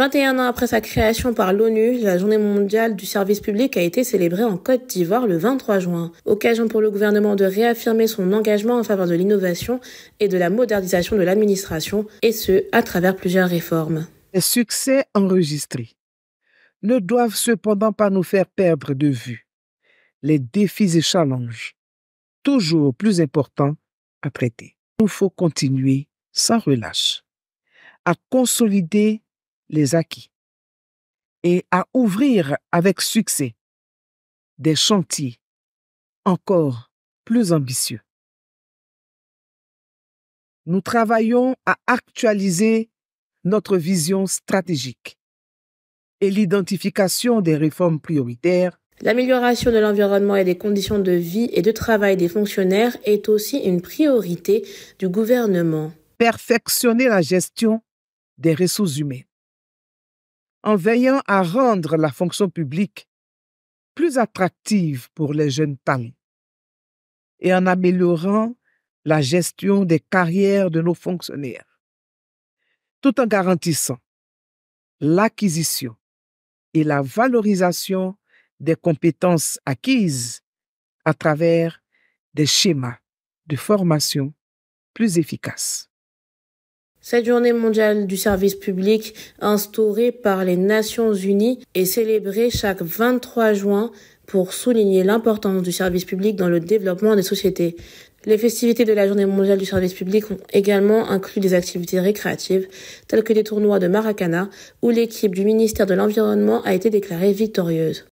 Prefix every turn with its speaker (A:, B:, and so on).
A: 21 ans après sa création par l'ONU, la journée mondiale du service public a été célébrée en Côte d'Ivoire le 23 juin, occasion pour le gouvernement de réaffirmer son engagement en faveur de l'innovation et de la modernisation de l'administration, et ce, à travers plusieurs réformes. Les
B: succès enregistrés ne doivent cependant pas nous faire perdre de vue les défis et challenges, toujours plus importants à traiter. Il nous faut continuer sans relâche à consolider les acquis et à ouvrir avec succès des chantiers encore plus ambitieux. Nous travaillons à actualiser notre vision stratégique et l'identification des réformes prioritaires.
A: L'amélioration de l'environnement et des conditions de vie et de travail des fonctionnaires est aussi une priorité
B: du gouvernement. Perfectionner la gestion des ressources humaines en veillant à rendre la fonction publique plus attractive pour les jeunes talents et en améliorant la gestion des carrières de nos fonctionnaires, tout en garantissant l'acquisition et la valorisation des compétences acquises à travers des schémas de formation plus efficaces.
A: Cette journée mondiale du service public, instaurée par les Nations Unies, est célébrée chaque 23 juin pour souligner l'importance du service public dans le développement des sociétés. Les festivités de la Journée mondiale du service public ont également inclus des activités récréatives, telles que des tournois de maracana, où l'équipe du ministère de l'Environnement a été déclarée victorieuse.